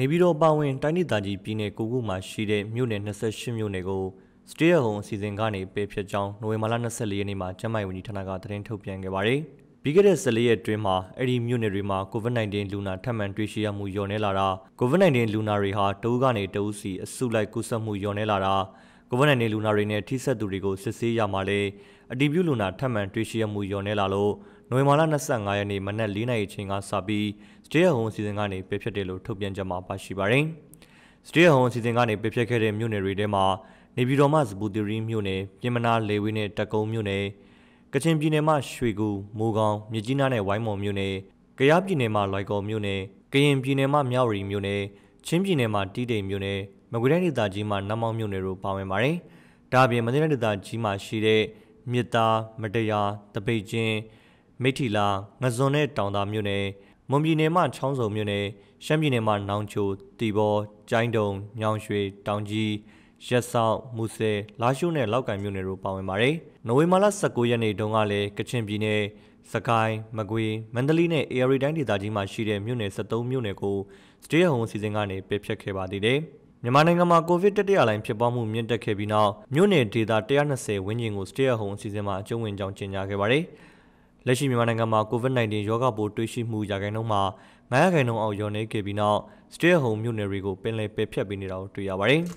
နေပြည်တော်ပါဝင်တိုင်းဒေသကြီးပြည်နယ်ကိုကုမှာရှိတဲ့မြို့နယ်28မြို့နယ်ကို Stay at Home အစီအစဉ်ကနေပယ်ဖျက်ကြောင်းနိုဝင်ဘာလ24ရက်နေ့မှာကျန်းမာရေးဝန်ကြီးဌာနကသတင်းထုတ်ပြန်ခဲ့ပါတယ်။ပြီးခဲ့တဲ့14ရက်အတွင်းမှာအဲ့ဒီမြို့နယ်တွေမှာ COVID-19 လူနာထပ်မံတွေ့ရှိရမှုညော်နေလာတာ COVID-19 လူနာတွေဟာတဦးကနေတဦးစီအစုလိုက်ကူးစက်မှုညော်နေလာတာကိုဗစ် -19 လူနာတွေနဲ့ထိစပ်သူတွေကိုစစ်ဆေးရမှာလဲအတီးပြူလူနာထပ်မံတွေ့ရှိရမှုညော်နေလာလို့နိုဝင်ဘာလ25ရက်နေ့မနက်၄နာရီချိန်ကစပြီး Stay at Home စီစဉ်ကနေပြဖြစ်တယ်လို့ထုတ်ပြန်ကြမှာပါရှိပါတယ်။ Stay at Home စီစဉ်ကနေပြဖြစ်ခဲ့တဲ့မြို့နယ်တွေထဲမှာနေပြည်တော်မှစပူတရီမြို့နယ်၊ပြင်မနာလေဝေးနဲ့တက်ကုံမြို့နယ်၊ကချင်ပြည်နယ်မှရွှေကူ၊မိုးကောင်း၊မြကြီးနားနဲ့ဝိုင်းမော်မြို့နယ်၊ကယားပြည်နယ်မှလွိုင်ကော်မြို့နယ်၊ကရင်ပြည်နယ်မှမြဝတီမြို့နယ်၊ချင်းပြည်နယ်မှတီးတိမ်မြို့နယ်မကွေးတိုင်းဒေသကြီးမှနမောင်မြို့နယ်တို့ပါဝင်ပါတယ်။ဒါအပြင်မန္တလေးဒေသကြီးမှရှိတဲ့မြစ်သားမတရားတပိတ်ချင်းမိထီလာငဇွန်နဲ့တောင်သာမြို့နယ်မွန်ပြည်နယ်မှချောင်းစုံမြို့နယ်ရှမ်းပြည်နယ်မှနောင်ချိုတီဘောကျိုင်းတုံညောင်ရွှေ တောင်ကြီးရက်ဆောင်မူဆယ်လာရှိုးနဲ့လောက်ကန်မြို့နယ်တို့ပါဝင်ပါတယ်။နိုဝင်ဘာလ19ရက်နေ့တုန်းကလည်းကချင်ပြည်နယ်စကိုင်းမကွေမန္တလေးနဲ့အေရီတိုင်းဒေသကြီးမှာရှိတဲ့မြို့နယ်73မြို့နယ်ကို Stay Home အစီအစဉ်ကနေပယ်ဖျက်ခဲ့ပါသေးတယ်။မြန်မာနိုင်ငံမှာကိုဗစ်တတိယလိုင်းဖြစ်ပွားမှုမြင့်တက်ခဲ့ပြီးနောက်မြို့နယ်ဒေသ120ဝန်းကျင်ကို Stay at Home အစီအစဉ်မှာအကျုံးဝင်ကြောင်းကြေညာခဲ့ပါတယ်။လက်ရှိမြန်မာနိုင်ငံမှာ COVID-19 ရောဂါပိုးတွေ့ရှိမှုရာခိုင်နှုန်းမှာ900ခိုင်နှုန်းအောက်လျော့နေခဲ့ပြီးနောက် Stay at Home မြို့နယ်တွေကိုပင်လယ်ပယ်ဖျက်ပေးနေတာကိုတွေ့ရပါတယ်။